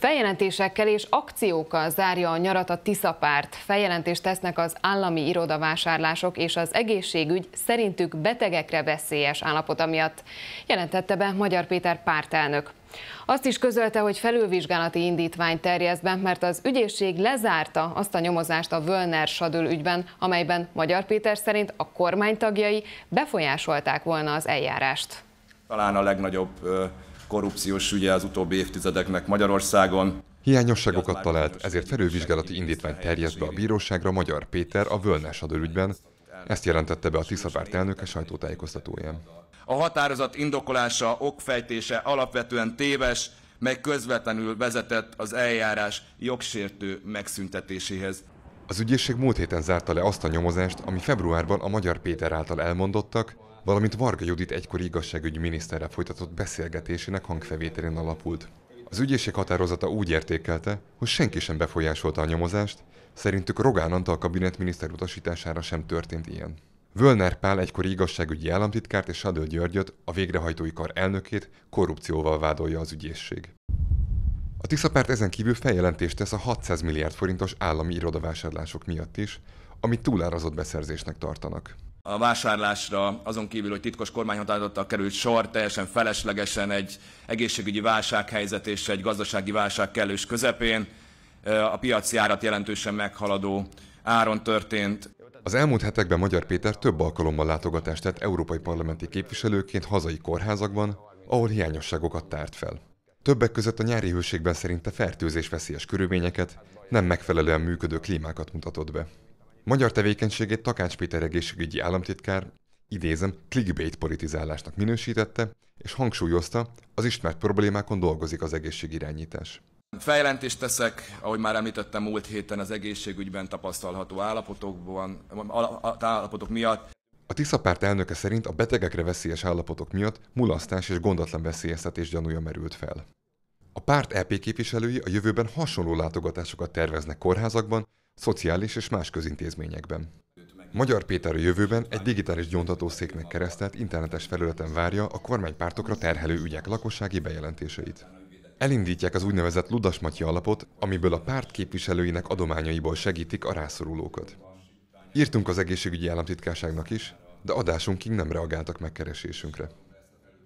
Feljelentésekkel és akciókkal zárja a nyarat a párt. Feljelentést tesznek az állami irodavásárlások és az egészségügy szerintük betegekre veszélyes állapota miatt, jelentette be Magyar Péter pártelnök. Azt is közölte, hogy felülvizsgálati indítvány terjeszt be, mert az ügyészség lezárta azt a nyomozást a Völner Sadül ügyben, amelyben Magyar Péter szerint a kormány tagjai befolyásolták volna az eljárást. Talán a legnagyobb korrupciós ügye az utóbbi évtizedeknek Magyarországon. Hiányosságokat talált, ezért felővizsgálati indítvány terjedt be a bíróságra Magyar Péter a Völnes ügyben. Ezt jelentette be a Tiszapárt elnöke sajtótájékoztatóján. A határozat indokolása, okfejtése alapvetően téves, meg közvetlenül vezetett az eljárás jogsértő megszüntetéséhez. Az ügyészség múlt héten zárta le azt a nyomozást, ami februárban a Magyar Péter által elmondottak, valamint Varga Judit egykori igazságügyi miniszterrel folytatott beszélgetésének hangfevételén alapult. Az ügyészség határozata úgy értékelte, hogy senki sem befolyásolta a nyomozást, szerintük Rogán Antal kabinetminiszter utasítására sem történt ilyen. Völner Pál egykori igazságügyi államtitkárt és Sadő Györgyöt, a végrehajtói kar elnökét korrupcióval vádolja az ügyészség. A Tiszapárt ezen kívül feljelentést tesz a 600 milliárd forintos állami irodavásárlások miatt is, amit túlárazott beszerzésnek tartanak a vásárlásra, azon kívül, hogy titkos kormányhatározattal került sor, teljesen feleslegesen egy egészségügyi válsághelyzet és egy gazdasági válság kellős közepén. A piaci árat jelentősen meghaladó áron történt. Az elmúlt hetekben Magyar Péter több alkalommal látogatást tett európai parlamenti képviselőként hazai kórházakban, ahol hiányosságokat tárt fel. Többek között a nyári hőségben szerinte fertőzés veszélyes körülményeket, nem megfelelően működő klímákat mutatott be. Magyar tevékenységét Takács Péter egészségügyi államtitkár, idézem, clickbait politizálásnak minősítette, és hangsúlyozta, az ismert problémákon dolgozik az egészségirányítás. Fejlentést teszek, ahogy már említettem múlt héten az egészségügyben tapasztalható állapotokban, állapotok miatt. A Tisza párt elnöke szerint a betegekre veszélyes állapotok miatt mulasztás és gondatlan veszélyeztetés gyanúja merült fel. A párt EP képviselői a jövőben hasonló látogatásokat terveznek kórházakban, szociális és más közintézményekben. Magyar Péter a jövőben egy digitális gyóntatószéknek keresztelt internetes felületen várja a kormánypártokra terhelő ügyek lakossági bejelentéseit. Elindítják az úgynevezett Matyi alapot, amiből a párt képviselőinek adományaiból segítik a rászorulókat. Írtunk az egészségügyi államtitkárságnak is, de adásunkig nem reagáltak megkeresésünkre.